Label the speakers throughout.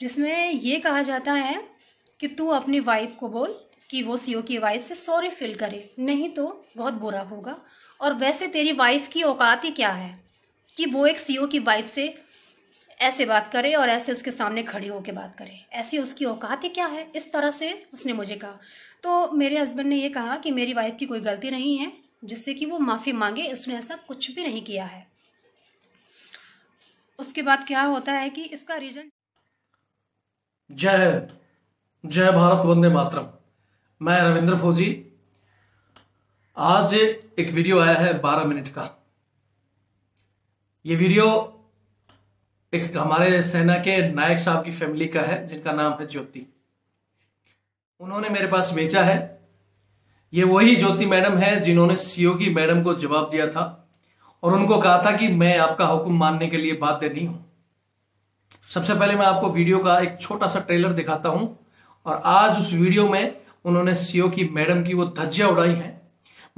Speaker 1: जिसमें ये कहा जाता है कि तू अपनी वाइफ को बोल कि वो सीओ की वाइफ से सॉरी फील करे नहीं तो बहुत बुरा होगा और वैसे तेरी वाइफ की औकात ही क्या है कि वो एक सीओ की वाइफ से ऐसे बात करे और ऐसे उसके सामने खड़ी होकर बात करे ऐसी उसकी औकात ही क्या है इस तरह से उसने मुझे कहा तो मेरे हस्बैंड ने ये कहा कि मेरी वाइफ की कोई गलती नहीं है जिससे कि वो माफ़ी मांगे उसने ऐसा कुछ भी नहीं किया है उसके बाद क्या होता है कि इसका रीज़न
Speaker 2: जय हिंद जय भारत वंदे मातरम मैं रविंद्र फौजी आज एक वीडियो आया है 12 मिनट का ये वीडियो एक हमारे सेना के नायक साहब की फैमिली का है जिनका नाम है ज्योति उन्होंने मेरे पास बेचा है ये वही ज्योति मैडम है जिन्होंने सीओ की मैडम को जवाब दिया था और उनको कहा था कि मैं आपका हुक्म मानने के लिए बाध्य नहीं हूं सबसे पहले मैं आपको वीडियो का एक छोटा सा ट्रेलर दिखाता हूं और आज उस वीडियो में उन्होंने सीओ की मैडम की वो धज्जिया उड़ाई है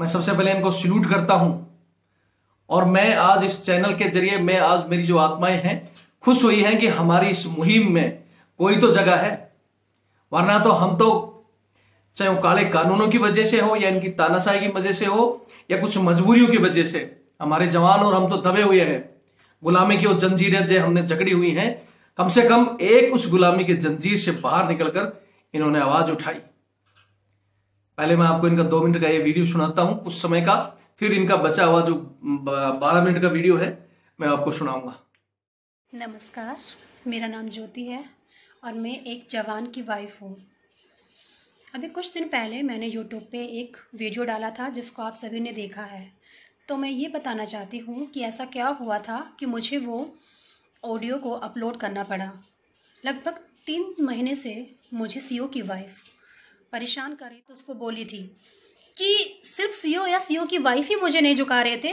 Speaker 2: मैं सबसे पहले इनको सल्यूट करता हूं और मैं आज इस चैनल के जरिए मैं आज मेरी जो आत्माएं हैं खुश हुई हैं कि हमारी इस मुहिम में कोई तो जगह है वरना तो हम तो चाहे वो काले कानूनों की वजह से हो या इनकी तानाशाही की वजह से हो या कुछ मजबूरियों की वजह से हमारे जवान और हम तो दबे हुए हैं गुलामी की वो जंजीरें जो हमने जकड़ी हुई हैं कम से कम एक उस गुलामी के जंजीर से बाहर निकलकर इन्होंने आवाज उठाई पहले मैं आपको इनका दो मिनट का ये वीडियो सुनाता हूं कुछ समय का फिर इनका बचा हुआ जो बारह मिनट का वीडियो है
Speaker 1: मैं आपको सुनाऊंगा नमस्कार मेरा नाम ज्योति है और मैं एक जवान की वाइफ हूँ अभी कुछ दिन पहले मैंने यूट्यूब पे एक वीडियो डाला था जिसको आप सभी ने देखा है तो मैं ये बताना चाहती हूँ कि ऐसा क्या हुआ था कि मुझे वो ऑडियो को अपलोड करना पड़ा लगभग तीन महीने से मुझे सीओ की वाइफ परेशान करे तो उसको बोली थी कि सिर्फ सीओ या सीओ की वाइफ ही मुझे नहीं झुका रहे थे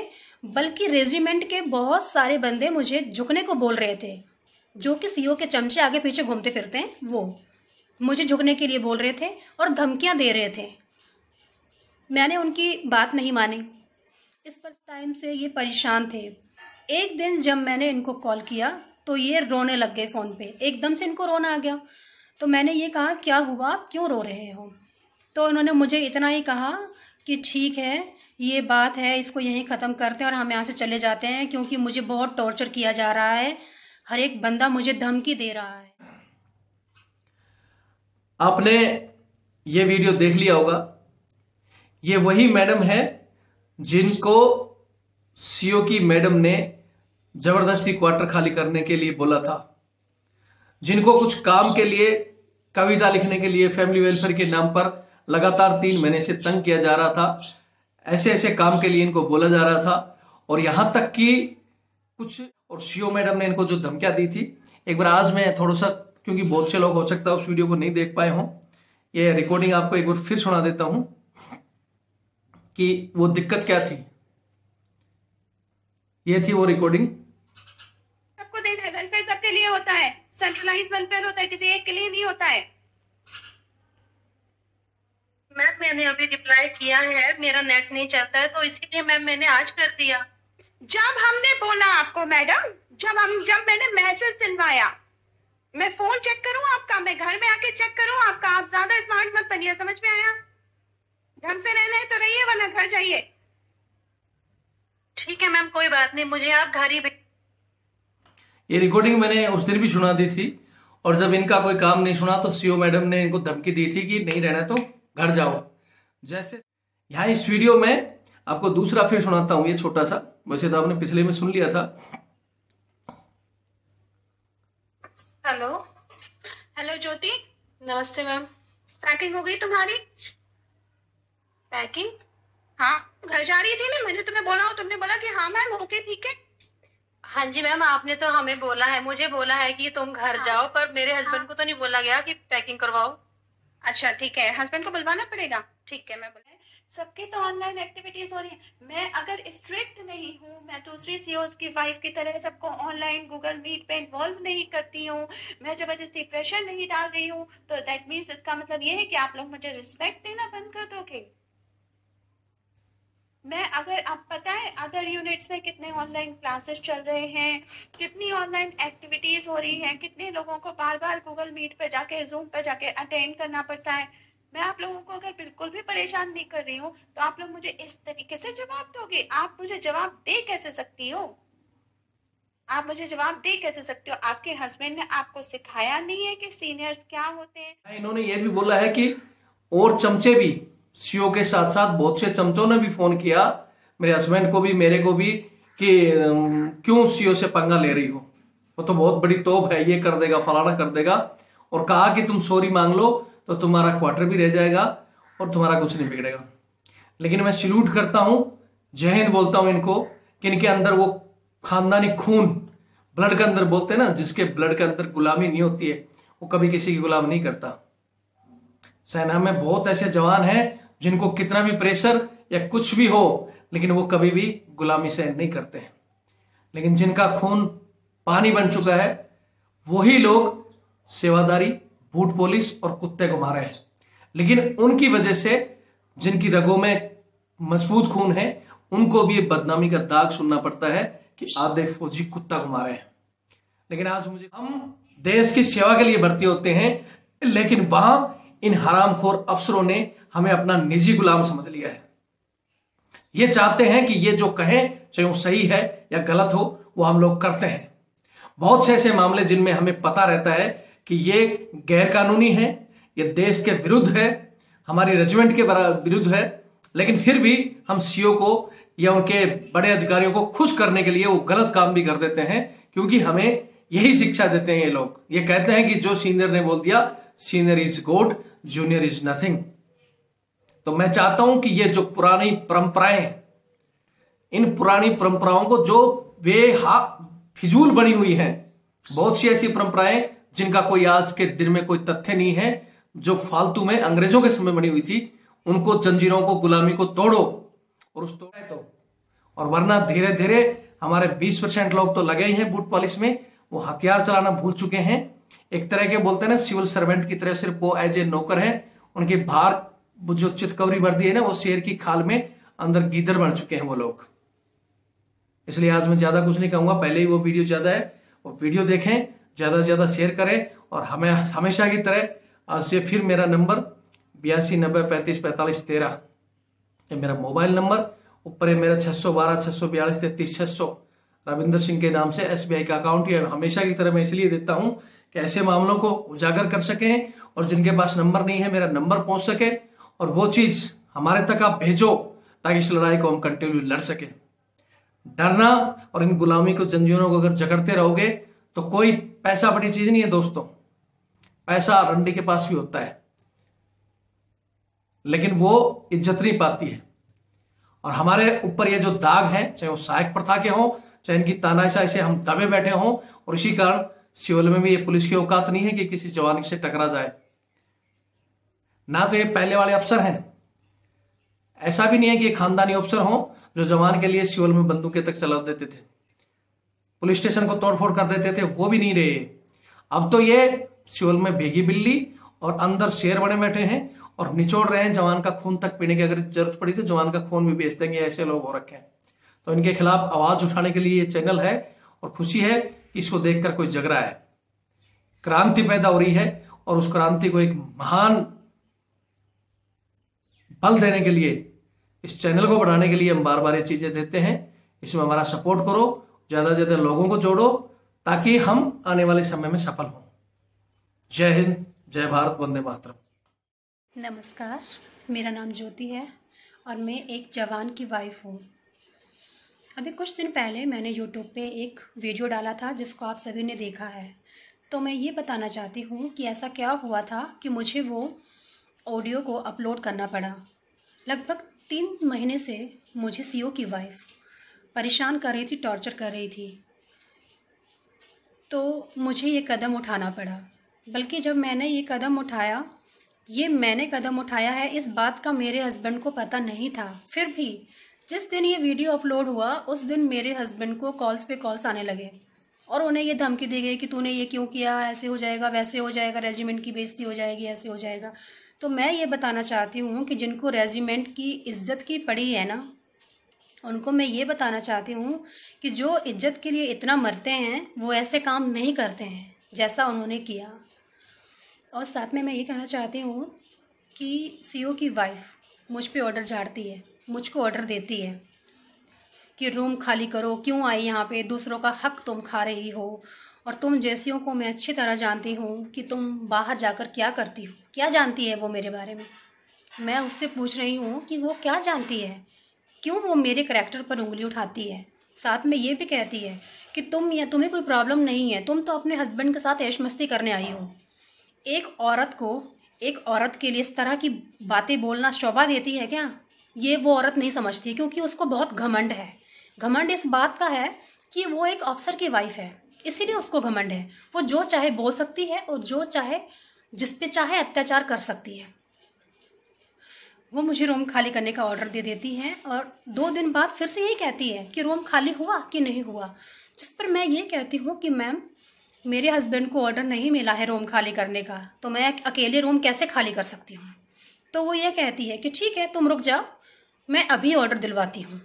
Speaker 1: बल्कि रेजिमेंट के बहुत सारे बंदे मुझे झुकने को बोल रहे थे जो कि सीओ के चमचे आगे पीछे घूमते फिरते हैं वो मुझे झुकने के लिए बोल रहे थे और धमकियां दे रहे थे मैंने उनकी बात नहीं मानी इस पर टाइम से ये परेशान थे एक दिन जब मैंने इनको कॉल किया तो ये रोने लग गए फ़ोन पे एकदम से इनको रोना आ गया तो मैंने ये कहा क्या हुआ आप क्यों रो रहे हो तो उन्होंने मुझे इतना ही कहा कि ठीक है ये बात है इसको यहीं ख़त्म करते हैं और हम यहाँ से चले जाते हैं क्योंकि मुझे बहुत टॉर्चर किया जा रहा है हर एक बंदा मुझे धमकी दे रहा है
Speaker 2: आपने ये वीडियो देख लिया होगा ये वही मैडम है जिनको सीओ की मैडम ने जबरदस्ती क्वार्टर खाली करने के लिए बोला था जिनको कुछ काम के लिए कविता लिखने के लिए फैमिली वेलफेयर के नाम पर लगातार तीन महीने से तंग किया जा रहा था ऐसे ऐसे काम के लिए इनको बोला जा रहा था और यहां तक कि कुछ और सीओ मैडम ने इनको जो धमकिया दी थी एक बार आज मैं थोड़ा सा क्योंकि बहुत से लोग हो सकता है उस वीडियो को नहीं देख पाए हों ये रिकॉर्डिंग आपको एक बार फिर सुना देता हूं कि वो दिक्कत क्या थी ये थी वो रिकॉर्डिंग
Speaker 3: सबको वेलफेयर सबके लिए होता है सेंट्रलाइज वेलफेयर होता है किसी एक के लिए नहीं होता है मैम मैंने अभी रिप्लाई किया है मेरा नेट नहीं चलता है तो इसीलिए मैम मैंने आज कर दिया जब हमने बोला आपको मैडम जब हम जब मैंने मैसेज दिलवाया मैं फोन चेक करूं आपका मैं घर में आके चेक करूं आपका आप ज्यादा स्मार्ट मत बनिए समझ में आया घर से रहना है तो रहिए वरना घर जाइए ठीक है मैम कोई बात नहीं मुझे आप घर ही
Speaker 2: ये रिकॉर्डिंग मैंने उस दिन भी सुना दी थी और जब इनका कोई काम नहीं सुना तो सीओ मैडम ने इनको धमकी दी थी कि नहीं रहना तो घर जाओ जैसे यहाँ इस वीडियो में आपको दूसरा फिर सुनाता हूँ ये छोटा सा वैसे तो आपने पिछले में सुन लिया था
Speaker 3: हेलो हेलो ज्योति नमस्ते मैम पैकिंग हो गई तुम्हारी पैकिंग हाँ घर जा रही थी ना मैंने तुम्हें बोला और तुमने बोला कि हाँ मैम ओके ठीक है हाँ जी मैम आपने तो हमें बोला है मुझे बोला है कि तुम घर हाँ, जाओ पर मेरे हस्बैंड हाँ, को तो नहीं बोला गया कि पैकिंग करवाओ अच्छा ठीक है हस्बैंड को बुलवाना पड़ेगा ठीक है मैं बोला सबकी तो ऑनलाइन एक्टिविटीज हो रही है मैं अगर स्ट्रिक्ट नहीं हूँ मैं दूसरी सीओ e की वाइफ की तरह सबको ऑनलाइन गूगल मीट पे इन्वॉल्व नहीं करती हूँ मैं जबरदस्ती प्रेशर नहीं डाल रही हूँ तो दैट मीन्स इसका मतलब ये है कि आप लोग मुझे रिस्पेक्ट देना बंद कर दोगे मैं अगर आप पता है अदर यूनिट्स में कितने ऑनलाइन क्लासेस चल रहे हैं कितनी ऑनलाइन एक्टिविटीज हो रही हैं कितने लोगों को बार बार गूगल मीट पर जाके जूम पर जाके अटेंड करना पड़ता है मैं आप लोगों को अगर बिल्कुल भी परेशान नहीं कर रही हूँ तो आप लोग मुझे इस तरीके से जवाब दोगे आप मुझे जवाब दे कैसे सकती हो आप मुझे जवाब दे कैसे सकते हो आपके हस्बैंड ने आपको सिखाया नहीं है कि सीनियर्स क्या होते
Speaker 2: हैं हाँ, इन्होंने ये भी बोला है कि और चमचे भी सीओ के साथ साथ बहुत से चमचों ने भी फोन किया मेरे हस्बैंड को भी मेरे को भी कि क्यों सीओ से पंगा ले रही हो वो तो बहुत बड़ी तोप है ये कर देगा फलाना कर देगा और कहा कि तुम सॉरी मांग लो तो तुम्हारा क्वार्टर भी रह जाएगा और तुम्हारा कुछ नहीं बिगड़ेगा लेकिन मैं सल्यूट करता हूँ जय हिंद बोलता हूँ इनको कि इनके अंदर वो खानदानी खून ब्लड के अंदर बोलते हैं ना जिसके ब्लड के अंदर गुलामी नहीं होती है वो कभी किसी की गुलाम नहीं करता सेना में बहुत ऐसे जवान हैं जिनको कितना भी प्रेशर या कुछ भी हो लेकिन वो कभी भी गुलामी से नहीं करते हैं लेकिन जिनका खून पानी बन चुका है वही लोग सेवादारी बूट पोलिस और कुत्ते को मारे हैं लेकिन उनकी वजह से जिनकी रगों में मजबूत खून है उनको भी बदनामी का दाग सुनना पड़ता है कि आधे फौजी कुत्ता को मारे हैं लेकिन आज मुझे हम देश की सेवा के लिए भर्ती होते हैं लेकिन वहां इन हराम खोर अफसरों ने हमें अपना निजी गुलाम समझ लिया है ये चाहते हैं कि ये जो कहें चाहे वो सही है या गलत हो वो हम लोग करते हैं बहुत से ऐसे मामले जिनमें हमें पता रहता है कि ये गैरकानूनी है ये देश के विरुद्ध है हमारी रेजिमेंट के विरुद्ध है लेकिन फिर भी हम सीओ को या उनके बड़े अधिकारियों को खुश करने के लिए वो गलत काम भी कर देते हैं क्योंकि हमें यही शिक्षा देते हैं ये लोग ये कहते हैं कि जो सीनियर ने बोल दिया senior is god junior is nothing तो मैं चाहता हूं कि ये जो पुरानी परंपराएं इन पुरानी परंपराओं को जो बेहा फिजूल बनी हुई हैं बहुत सी ऐसी परंपराएं जिनका कोई आज के दिन में कोई तथ्य नहीं है जो फालतू में अंग्रेजों के समय बनी हुई थी उनको जंजीरों को गुलामी को तोड़ो और उस तोड़े तो और वरना धीरे धीरे हमारे 20 परसेंट लोग तो लगे ही हैं बूट पॉलिश में वो हथियार चलाना भूल चुके हैं एक तरह के बोलते हैं ना सिविल सर्वेंट की तरह सिर्फ वो एज ए नौकर है उनके भार जो चितकवरी वर्दी है ना वो शेर की खाल में अंदर गीदर बन चुके हैं वो लोग इसलिए आज मैं ज्यादा कुछ नहीं कहूंगा पहले ही वो वीडियो ज्यादा है वो वीडियो देखें ज्यादा से ज्यादा शेयर करें और हमें हमेशा की तरह आज से फिर मेरा नंबर बयासी नब्बे पैंतीस पैंतालीस तेरह ये मेरा मोबाइल नंबर ऊपर है मेरा छह सौ बारह छह सौ बयालीस तैतीस छह सौ रविंदर सिंह के नाम से एसबीआई का अकाउंट हमेशा की तरह मैं इसलिए देता हूँ कि ऐसे मामलों को उजागर कर सके और जिनके पास नंबर नहीं है मेरा नंबर पहुंच सके और वो चीज़ हमारे तक आप भेजो ताकि इस लड़ाई को हम कंटिन्यू लड़ सके डरना और इन गुलामी को जंजीरों को अगर जकड़ते रहोगे तो कोई पैसा बड़ी चीज़ नहीं है दोस्तों पैसा रंडी के पास भी होता है लेकिन वो इज्जत नहीं पाती है और हमारे ऊपर ये जो दाग है चाहे वो सहायक प्रथा के हों चाहे इनकी तानाशाही से हम दबे बैठे हों और इसी कारण सिवल में भी ये पुलिस की औकात नहीं है कि किसी जवान से टकरा जाए ना तो ये पहले वाले अफसर हैं ऐसा भी नहीं है कि खानदानी अफसर हों जो जवान के लिए सिवल में बंदूकें तक चला देते थे पुलिस स्टेशन को तोड़फोड़ कर देते थे वो भी नहीं रहे अब तो ये सियोल में भेगी बिल्ली और अंदर शेर बने बैठे हैं और निचोड़ रहे हैं जवान का खून तक पीने की अगर जरूरत पड़ी तो जवान का खून भी बेच देंगे ऐसे लोग हो रखे हैं तो इनके खिलाफ आवाज उठाने के लिए ये चैनल है और खुशी है इसको देखकर कोई जग रहा है क्रांति पैदा हो रही है और उस क्रांति को एक महान बल देने के लिए इस चैनल को बढ़ाने के लिए हम बार बार ये चीजें देते हैं इसमें हमारा सपोर्ट करो ज्यादा से ज्यादा लोगों को जोड़ो ताकि हम आने वाले समय में सफल हों जय हिंद जय भारत वंदे मातरम
Speaker 1: नमस्कार मेरा नाम ज्योति है और मैं एक जवान की वाइफ हूँ अभी कुछ दिन पहले मैंने यूट्यूब पे एक वीडियो डाला था जिसको आप सभी ने देखा है तो मैं ये बताना चाहती हूँ कि ऐसा क्या हुआ था कि मुझे वो ऑडियो को अपलोड करना पड़ा लगभग तीन महीने से मुझे सीओ की वाइफ परेशान कर रही थी टॉर्चर कर रही थी तो मुझे ये कदम उठाना पड़ा बल्कि जब मैंने ये कदम उठाया ये मैंने कदम उठाया है इस बात का मेरे हस्बैंड को पता नहीं था फिर भी जिस दिन ये वीडियो अपलोड हुआ उस दिन मेरे हस्बैंड को कॉल्स पे कॉल्स आने लगे और उन्हें ये धमकी दी गई कि तूने ये क्यों किया ऐसे हो जाएगा वैसे हो जाएगा रेजिमेंट की बेइज्जती हो जाएगी ऐसे हो जाएगा तो मैं ये बताना चाहती हूँ कि जिनको रेजिमेंट की इज्जत की पड़ी है ना उनको मैं ये बताना चाहती हूँ कि जो इज्जत के लिए इतना मरते हैं वो ऐसे काम नहीं करते हैं जैसा उन्होंने किया और साथ में मैं ये कहना चाहती हूँ कि सीओ e की वाइफ मुझ पे ऑर्डर झाड़ती है मुझको ऑर्डर देती है कि रूम खाली करो क्यों आई यहाँ पे दूसरों का हक तुम खा रही हो और तुम जैसियों को मैं अच्छी तरह जानती हूँ कि तुम बाहर जाकर क्या करती हो क्या जानती है वो मेरे बारे में मैं उससे पूछ रही हूँ कि वो क्या जानती है क्यों वो मेरे करेक्टर पर उंगली उठाती है साथ में ये भी कहती है कि तुम या तुम्हें कोई प्रॉब्लम नहीं है तुम तो अपने हस्बैंड के साथ ऐश मस्ती करने आई हो एक औरत को एक औरत के लिए इस तरह की बातें बोलना शोभा देती है क्या ये वो औरत नहीं समझती क्योंकि उसको बहुत घमंड है घमंड इस बात का है कि वो एक अफसर की वाइफ है इसीलिए उसको घमंड है वो जो चाहे बोल सकती है और जो चाहे जिस पे चाहे अत्याचार कर सकती है वो मुझे रूम खाली करने का ऑर्डर दे देती है और दो दिन बाद फिर से यही कहती है कि रूम खाली हुआ कि नहीं हुआ जिस पर मैं ये कहती हूँ कि मैम मेरे हस्बैंड को ऑर्डर नहीं मिला है रूम खाली करने का तो मैं अकेले रूम कैसे खाली कर सकती हूँ तो वो ये कहती है कि ठीक है तुम रुक जाओ मैं अभी ऑर्डर दिलवाती हूँ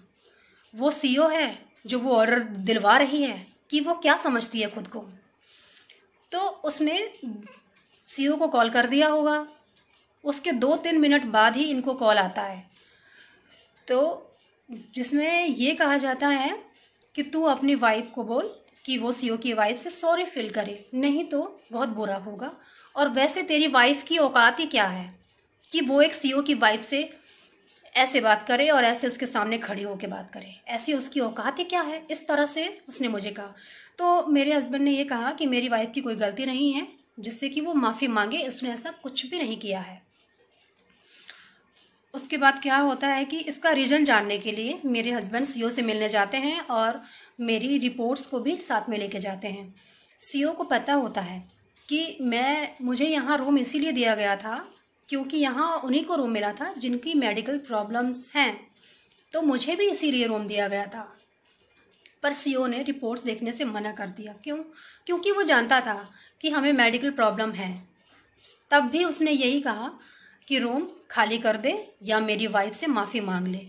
Speaker 1: वो सीईओ e है जो वो ऑर्डर दिलवा रही है कि वो क्या समझती है खुद को तो उसने सीईओ e को कॉल कर दिया होगा उसके दो तीन मिनट बाद ही इनको कॉल आता है तो जिसमें ये कहा जाता है कि तू अपनी वाइफ को बोल कि वो सीईओ e की वाइफ से सॉरी फील करे नहीं तो बहुत बुरा होगा और वैसे तेरी वाइफ की औकात ही क्या है कि वो एक सीईओ की वाइफ से ऐसे बात करे और ऐसे उसके सामने खड़ी होकर बात करे ऐसी उसकी औकात ही क्या है इस तरह से उसने मुझे कहा तो मेरे हस्बैंड ने यह कहा कि मेरी वाइफ की कोई गलती नहीं है जिससे कि वो माफ़ी मांगे उसने ऐसा कुछ भी नहीं किया है उसके बाद क्या होता है कि इसका रीज़न जानने के लिए मेरे हस्बैंड सीओ e से मिलने जाते हैं और मेरी रिपोर्ट्स को भी साथ में लेके जाते हैं सीओ e को पता होता है कि मैं मुझे यहाँ रूम इसीलिए दिया गया था क्योंकि यहाँ उन्हीं को रूम मिला था जिनकी मेडिकल प्रॉब्लम्स हैं तो मुझे भी इसीलिए रूम दिया गया था पर सीओ ने रिपोर्ट्स देखने से मना कर दिया क्यों क्योंकि वो जानता था कि हमें मेडिकल प्रॉब्लम है तब भी उसने यही कहा कि रूम खाली कर दे या मेरी वाइफ से माफ़ी मांग ले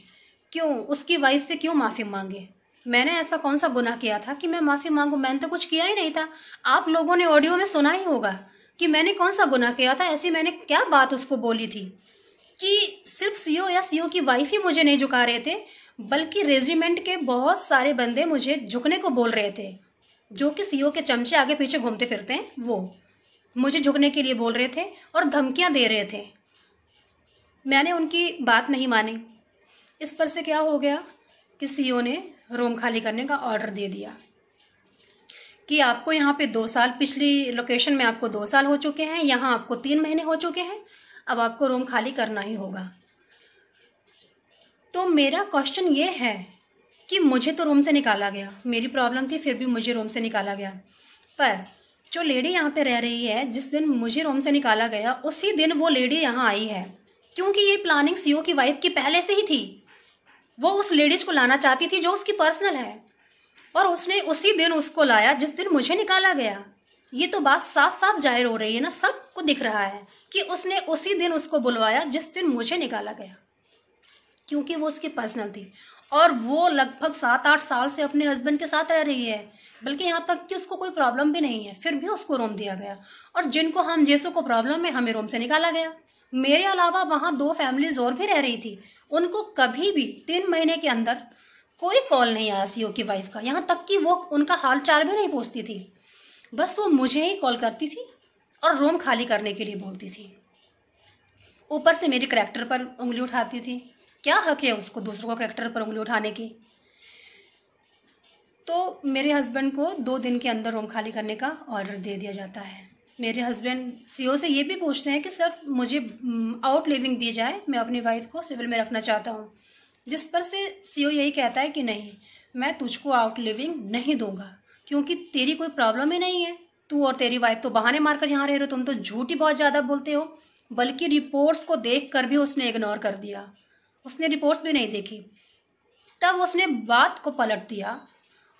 Speaker 1: क्यों उसकी वाइफ से क्यों माफ़ी मांगे मैंने ऐसा कौन सा गुनाह किया था कि मैं माफ़ी मांगू मैंने तो कुछ किया ही नहीं था आप लोगों ने ऑडियो में सुना ही होगा कि मैंने कौन सा गुनाह किया था ऐसी मैंने क्या बात उसको बोली थी कि सिर्फ सीओ या सीओ की वाइफ ही मुझे नहीं झुका रहे थे बल्कि रेजिमेंट के बहुत सारे बंदे मुझे झुकने को बोल रहे थे जो कि सीओ के चमचे आगे पीछे घूमते फिरते हैं वो मुझे झुकने के लिए बोल रहे थे और धमकियां दे रहे थे मैंने उनकी बात नहीं मानी इस पर से क्या हो गया कि सीओ ने रूम खाली करने का ऑर्डर दे दिया कि आपको यहाँ पे दो साल पिछली लोकेशन में आपको दो साल हो चुके हैं यहाँ आपको तीन महीने हो चुके हैं अब आपको रूम खाली करना ही होगा तो मेरा क्वेश्चन ये है कि मुझे तो रूम से निकाला गया मेरी प्रॉब्लम थी फिर भी मुझे रूम से निकाला गया पर जो लेडी यहाँ पे रह रही है जिस दिन मुझे रूम से निकाला गया उसी दिन वो लेडी यहाँ आई है क्योंकि ये प्लानिंग सीओ e की वाइफ की पहले से ही थी वो उस लेडीज़ को लाना चाहती थी जो उसकी पर्सनल है और उसने उसी दिन उसको लाया जिस दिन मुझे निकाला गया ये तो बात साफ साफ जाहिर हो रही है ना सबको दिख रहा है कि उसने उसी दिन उसको बुलवाया जिस दिन मुझे निकाला गया क्योंकि वो उसकी पर्सनल थी और वो लगभग सात आठ साल से अपने हस्बैंड के साथ रह रही है बल्कि यहाँ तक कि उसको कोई प्रॉब्लम भी नहीं है फिर भी उसको रोम दिया गया और जिनको हम जैसों को प्रॉब्लम है हमें रोम से निकाला गया मेरे अलावा वहाँ दो फैमिलीज और भी रह रही थी उनको कभी भी तीन महीने के अंदर कोई कॉल नहीं आया सीओ की वाइफ का यहाँ तक कि वो उनका हाल चाल भी नहीं पूछती थी बस वो मुझे ही कॉल करती थी और रूम खाली करने के लिए बोलती थी ऊपर से मेरे करैक्टर पर उंगली उठाती थी क्या हक है उसको दूसरों का करैक्टर पर उंगली उठाने की तो मेरे हस्बैंड को दो दिन के अंदर रूम खाली करने का ऑर्डर दे दिया जाता है मेरे हस्बैंड सीओ e से ये भी पूछते हैं कि सर मुझे आउट लिविंग दी जाए मैं अपनी वाइफ को सिविल में रखना चाहता हूँ जिस पर से सीईओ यही कहता है कि नहीं मैं तुझको आउट लिविंग नहीं दूंगा क्योंकि तेरी कोई प्रॉब्लम ही नहीं है तू और तेरी वाइफ तो बहाने मारकर यहाँ रह रहे हो तुम तो झूठ ही बहुत ज़्यादा बोलते हो बल्कि रिपोर्ट्स को देख कर भी उसने इग्नोर कर दिया उसने रिपोर्ट्स भी नहीं देखी तब उसने बात को पलट दिया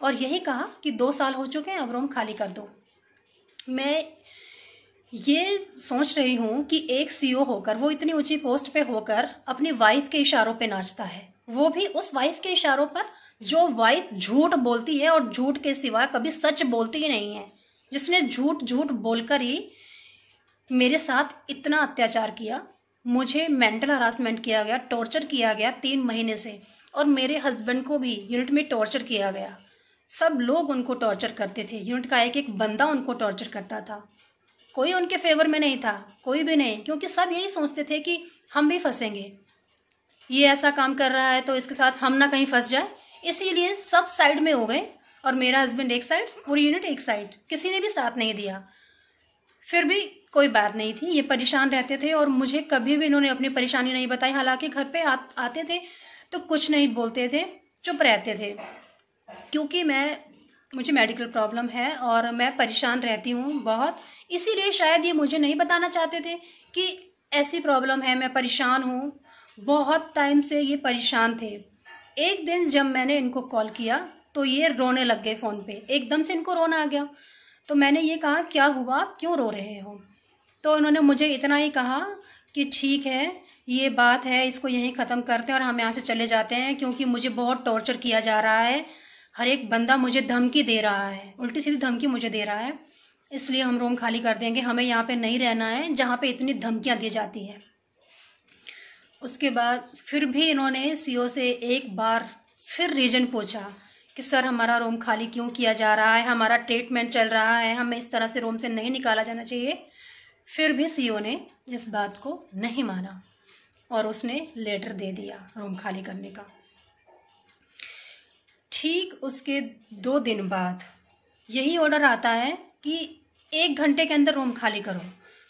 Speaker 1: और यही कहा कि दो साल हो चुके हैं अब रूम खाली कर दो मैं ये सोच रही हूँ कि एक सीईओ होकर वो इतनी ऊंची पोस्ट पे होकर अपनी वाइफ के इशारों पे नाचता है वो भी उस वाइफ के इशारों पर जो वाइफ झूठ बोलती है और झूठ के सिवा कभी सच बोलती ही नहीं है जिसने झूठ झूठ बोलकर ही मेरे साथ इतना अत्याचार किया मुझे मेंटल हरासमेंट किया गया टॉर्चर किया गया तीन महीने से और मेरे हस्बैंड को भी यूनिट में टॉर्चर किया गया सब लोग उनको टॉर्चर करते थे यूनिट का एक एक बंदा उनको टॉर्चर करता था कोई उनके फेवर में नहीं था कोई भी नहीं क्योंकि सब यही सोचते थे कि हम भी फंसेंगे ये ऐसा काम कर रहा है तो इसके साथ हम ना कहीं फंस जाए इसीलिए सब साइड में हो गए और मेरा हस्बैंड एक साइड पूरी यूनिट एक साइड किसी ने भी साथ नहीं दिया फिर भी कोई बात नहीं थी ये परेशान रहते थे और मुझे कभी भी इन्होंने अपनी परेशानी नहीं बताई हालांकि घर पे आ, आते थे तो कुछ नहीं बोलते थे चुप रहते थे क्योंकि मैं मुझे मेडिकल प्रॉब्लम है और मैं परेशान रहती हूँ बहुत इसीलिए शायद ये मुझे नहीं बताना चाहते थे कि ऐसी प्रॉब्लम है मैं परेशान हूँ बहुत टाइम से ये परेशान थे एक दिन जब मैंने इनको कॉल किया तो ये रोने लग गए फ़ोन पे एकदम से इनको रोना आ गया तो मैंने ये कहा क्या हुआ आप क्यों रो रहे हो तो उन्होंने मुझे इतना ही कहा कि ठीक है ये बात है इसको यहीं ख़त्म करते हैं और हम यहाँ से चले जाते हैं क्योंकि मुझे बहुत टॉर्चर किया जा रहा है हर एक बंदा मुझे धमकी दे रहा है उल्टी सीधी धमकी मुझे दे रहा है इसलिए हम रूम खाली कर देंगे हमें यहाँ पे नहीं रहना है जहाँ पे इतनी धमकियाँ दी जाती हैं उसके बाद फिर भी इन्होंने सीओ से एक बार फिर रीज़न पूछा कि सर हमारा रूम खाली क्यों किया जा रहा है हमारा ट्रीटमेंट चल रहा है हमें इस तरह से रूम से नहीं निकाला जाना चाहिए फिर भी सीओ ने इस बात को नहीं माना और उसने लेटर दे दिया रूम खाली करने का ठीक उसके दो दिन बाद यही ऑर्डर आता है कि एक घंटे के अंदर रूम खाली करो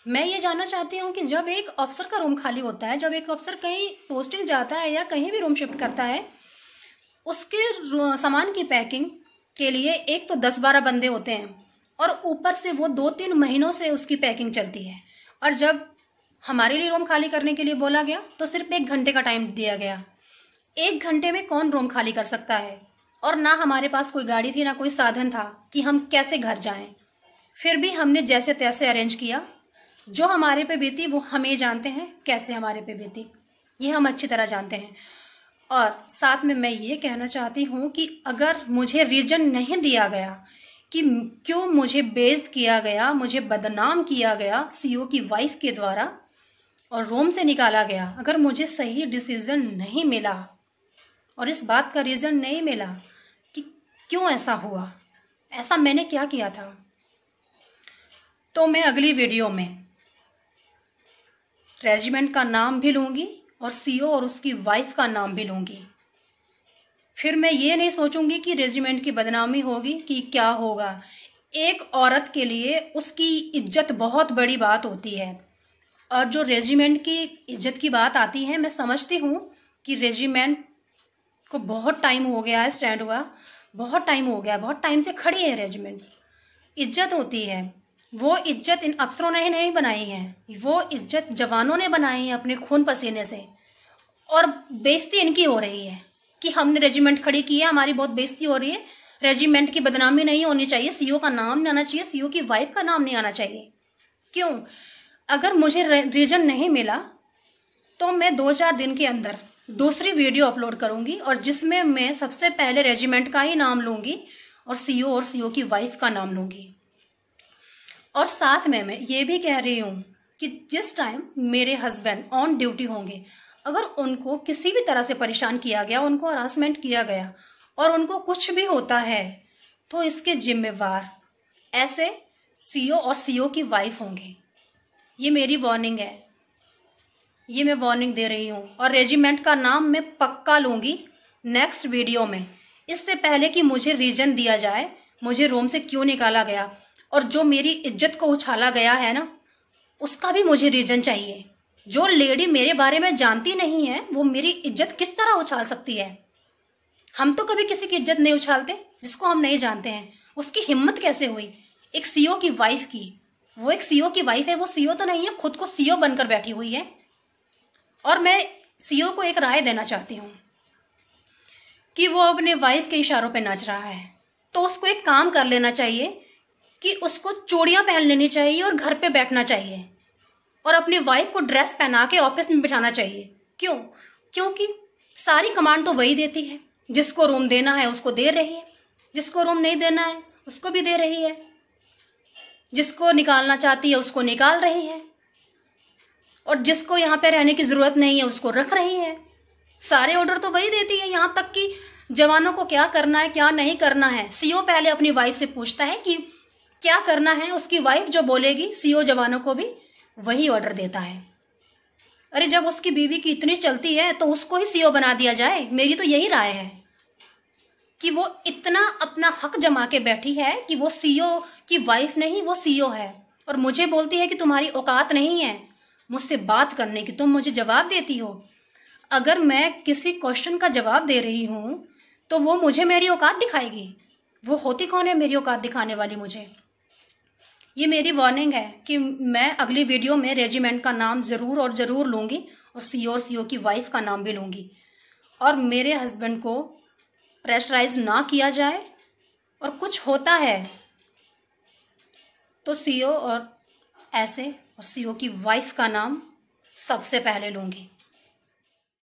Speaker 1: मैं ये जानना चाहती हूँ कि जब एक अफसर का रूम खाली होता है जब एक अफसर कहीं पोस्टिंग जाता है या कहीं भी रूम शिफ्ट करता है उसके सामान की पैकिंग के लिए एक तो दस बारह बंदे होते हैं और ऊपर से वो दो तीन महीनों से उसकी पैकिंग चलती है और जब हमारे लिए रूम खाली करने के लिए बोला गया तो सिर्फ एक घंटे का टाइम दिया गया एक घंटे में कौन रूम खाली कर सकता है और ना हमारे पास कोई गाड़ी थी ना कोई साधन था कि हम कैसे घर जाएं फिर भी हमने जैसे तैसे अरेंज किया जो हमारे पे बीती वो हमें जानते हैं कैसे हमारे पे बीती ये हम अच्छी तरह जानते हैं और साथ में मैं ये कहना चाहती हूँ कि अगर मुझे रीजन नहीं दिया गया कि क्यों मुझे बेज किया गया मुझे बदनाम किया गया सीईओ की वाइफ के द्वारा और रोम से निकाला गया अगर मुझे सही डिसीजन नहीं मिला और इस बात का रीज़न नहीं मिला कि क्यों ऐसा हुआ ऐसा मैंने क्या किया था तो मैं अगली वीडियो में रेजिमेंट का नाम भी लूंगी और सीओ और उसकी वाइफ का नाम भी लूँगी फिर मैं ये नहीं सोचूंगी कि रेजिमेंट की बदनामी होगी कि क्या होगा एक औरत के लिए उसकी इज्जत बहुत बड़ी बात होती है और जो रेजिमेंट की इज्जत की बात आती है मैं समझती हूँ कि रेजिमेंट को बहुत टाइम हो गया है स्टैंड हुआ बहुत टाइम हो गया बहुत टाइम से खड़ी है रेजिमेंट इज्जत होती है वो इज्जत इन अफसरों ने ही नहीं बनाई है वो इज्जत जवानों ने बनाई है अपने खून पसीने से और बेइज्जती इनकी हो रही है कि हमने रेजिमेंट खड़ी की है हमारी बहुत बेइज्जती हो रही है रेजिमेंट की बदनामी नहीं होनी चाहिए सीओ का नाम नहीं आना चाहिए सीओ की वाइफ का नाम नहीं आना चाहिए क्यों अगर मुझे रीजन नहीं मिला तो मैं दो चार दिन के अंदर दूसरी वीडियो अपलोड करूंगी और जिसमें मैं सबसे पहले रेजिमेंट का ही नाम लूंगी और सीओ और सीओ की वाइफ का नाम लूंगी और साथ में मैं ये भी कह रही हूँ कि जिस टाइम मेरे हस्बैंड ऑन ड्यूटी होंगे अगर उनको किसी भी तरह से परेशान किया गया उनको हरासमेंट किया गया और उनको कुछ भी होता है तो इसके जिम्मेवार ऐसे सीओ e और सीओ e की वाइफ होंगे ये मेरी वार्निंग है ये मैं वार्निंग दे रही हूँ और रेजिमेंट का नाम मैं पक्का लूँगी नेक्स्ट वीडियो में इससे पहले कि मुझे रीजन दिया जाए मुझे रोम से क्यों निकाला गया और जो मेरी इज्जत को उछाला गया है ना उसका भी मुझे रीजन चाहिए जो लेडी मेरे बारे में जानती नहीं है वो मेरी इज्जत किस तरह उछाल सकती है हम तो कभी किसी की इज्जत नहीं उछालते जिसको हम नहीं जानते हैं उसकी हिम्मत कैसे हुई एक सीओ e की वाइफ की वो एक सीओ e की वाइफ है वो सीओ e तो नहीं है खुद को सीओ बनकर बैठी हुई है और मैं सीओ को एक राय देना चाहती हूँ कि वो अपने वाइफ के इशारों पे नाच रहा है तो उसको एक काम कर लेना चाहिए कि उसको चूड़ियाँ पहन लेनी चाहिए और घर पे बैठना चाहिए और अपनी वाइफ को ड्रेस पहना के ऑफिस में बिठाना चाहिए क्यों क्योंकि सारी कमांड तो वही देती है जिसको रूम देना है उसको दे रही है जिसको रूम नहीं देना है उसको भी दे रही है जिसको निकालना चाहती है उसको निकाल रही है और जिसको यहाँ पे रहने की ज़रूरत नहीं है उसको रख रही है सारे ऑर्डर तो वही देती है यहाँ तक कि जवानों को क्या करना है क्या नहीं करना है सीओ पहले अपनी वाइफ से पूछता है कि क्या करना है उसकी वाइफ जो बोलेगी सीओ e जवानों को भी वही ऑर्डर देता है अरे जब उसकी बीवी की इतनी चलती है तो उसको ही सीओ e बना दिया जाए मेरी तो यही राय है कि वो इतना अपना हक जमा के बैठी है कि वो सीओ e की वाइफ नहीं वो सीओ है और मुझे बोलती है कि तुम्हारी औकात नहीं है मुझसे बात करने की तुम मुझे जवाब देती हो अगर मैं किसी क्वेश्चन का जवाब दे रही हूं तो वो मुझे मेरी औकात दिखाएगी वो होती कौन है मेरी औकात दिखाने वाली मुझे ये मेरी वार्निंग है कि मैं अगली वीडियो में रेजिमेंट का नाम ज़रूर और ज़रूर लूँगी और सी और सी की वाइफ का नाम भी लूँगी और मेरे हस्बैंड को प्रेशराइज ना किया जाए और कुछ होता है तो सीओ और ऐसे और सीओ की वाइफ का नाम सबसे पहले लूँगी